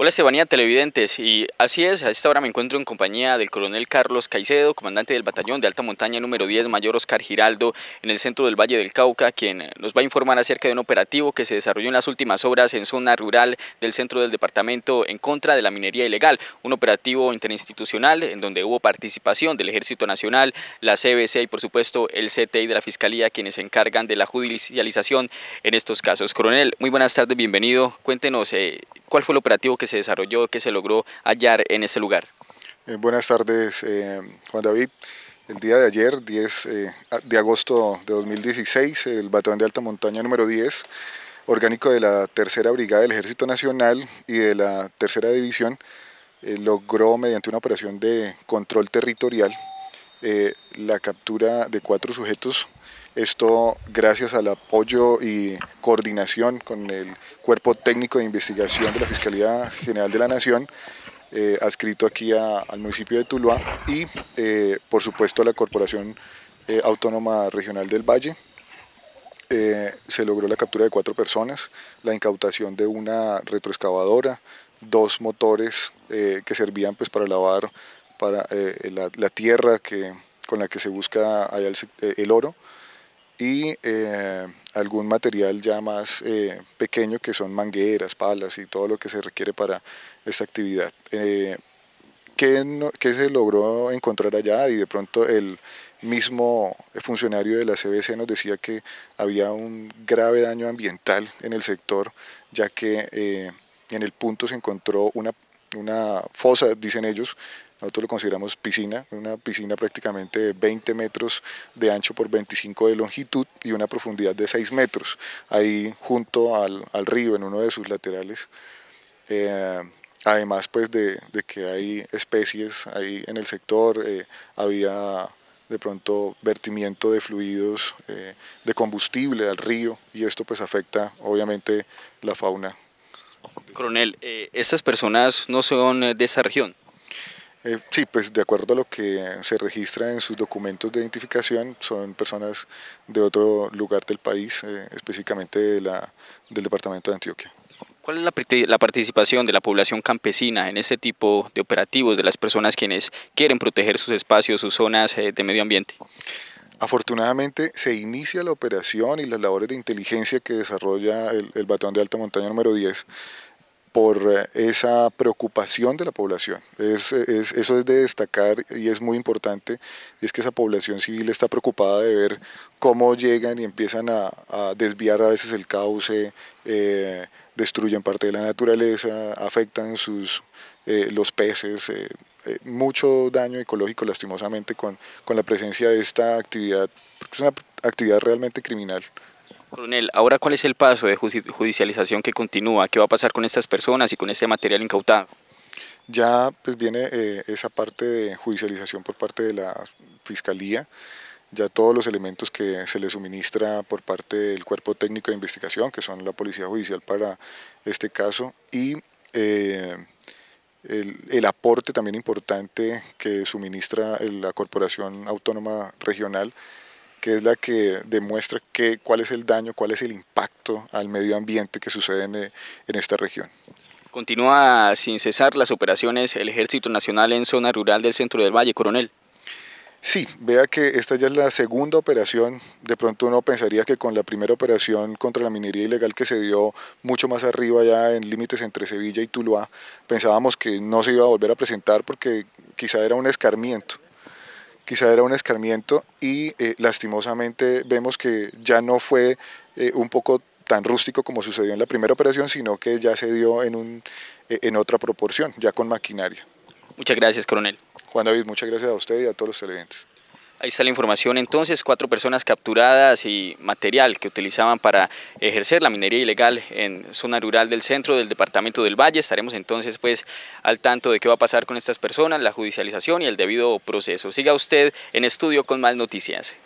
Hola Estebanía Televidentes, y así es, a esta hora me encuentro en compañía del coronel Carlos Caicedo, comandante del batallón de alta montaña número 10, mayor Oscar Giraldo, en el centro del Valle del Cauca, quien nos va a informar acerca de un operativo que se desarrolló en las últimas horas en zona rural del centro del departamento en contra de la minería ilegal, un operativo interinstitucional en donde hubo participación del Ejército Nacional, la CBC y por supuesto el CTI de la Fiscalía, quienes se encargan de la judicialización en estos casos. Coronel, muy buenas tardes, bienvenido. Cuéntenos eh, ¿Cuál fue el operativo que se desarrolló, que se logró hallar en ese lugar? Eh, buenas tardes, eh, Juan David. El día de ayer, 10 eh, de agosto de 2016, el Batallón de Alta Montaña número 10, orgánico de la Tercera Brigada del Ejército Nacional y de la Tercera División, logró, mediante una operación de control territorial, la captura de cuatro sujetos esto gracias al apoyo y coordinación con el Cuerpo Técnico de Investigación de la Fiscalía General de la Nación, eh, adscrito aquí al municipio de Tuluá y eh, por supuesto a la Corporación eh, Autónoma Regional del Valle. se logró la captura de cuatro personas, la incautación de una retroexcavadora, dos motores que servían pues, para lavar para, la, tierra con la que se busca el oro, y eh, algún material ya más eh, pequeño que son mangueras, palas y todo lo que se requiere para esta actividad. Eh, ¿qué, se logró encontrar allá? Y de pronto el mismo funcionario de la CBC nos decía que había un grave daño ambiental en el sector, ya que en el punto se encontró una, una fosa, dicen ellos, nosotros lo consideramos piscina, una piscina prácticamente de 20 metros de ancho por 25 de longitud y una profundidad de 6 metros, ahí junto al, al río en uno de sus laterales. Eh, además pues de, de, que hay especies ahí en el sector, eh, había de pronto vertimiento de fluidos, eh, de combustible al río y esto pues afecta obviamente la fauna. Coronel, estas personas no son de esa región. Eh, sí, pues de acuerdo a lo que se registra en sus documentos de identificación, son personas de otro lugar del país, eh, específicamente del departamento de Antioquia. ¿Cuál es la, participación de la población campesina en este tipo de operativos, de las personas quienes quieren proteger sus espacios, sus zonas eh, de medio ambiente? Afortunadamente se inicia la operación y las labores de inteligencia que desarrolla el, batón batallón de alta montaña número 10 por eh, esa preocupación de la población. eso es de destacar y es muy importante, es que esa población civil está preocupada de ver cómo llegan y empiezan a, desviar a veces el cauce, eh, destruyen parte de la naturaleza, afectan sus, eh, los peces, mucho daño ecológico lastimosamente con, con la presencia de esta actividad, porque es una actividad realmente criminal Coronel, ahora cuál es el paso de judicialización que continúa, qué va a pasar con estas personas y con este material incautado. Ya pues, viene eh, esa parte de judicialización por parte de la Fiscalía, ya todos los elementos que se le suministra por parte del Cuerpo Técnico de Investigación, que son la Policía Judicial para este caso, y eh, el, el, aporte también importante que suministra la Corporación Autónoma Regional que es la que demuestra cuál es el daño, cuál es el impacto al medio ambiente que sucede en, eh, en esta región. Continúa sin cesar las operaciones el Ejército Nacional en zona rural del centro del Valle, coronel. Sí, vea que esta ya es la segunda operación. De pronto uno pensaría que con la primera operación contra la minería ilegal que se dio mucho más arriba, ya en límites entre Sevilla y Tuluá, pensábamos que no se iba a volver a presentar porque quizá era un escarmiento quizá era un escarmiento y eh, lastimosamente vemos que ya no fue eh, un poco tan rústico como sucedió en la primera operación, sino que ya se dio en, un, eh, en otra proporción, ya con maquinaria. Muchas gracias, coronel. Juan David, muchas gracias a usted y a todos los televidentes. Ahí está la información entonces, cuatro personas capturadas y material que utilizaban para ejercer la minería ilegal en zona rural del centro del departamento del Valle. Estaremos entonces pues al tanto de qué va a pasar con estas personas, la judicialización y el debido proceso. Siga usted en estudio con más noticias.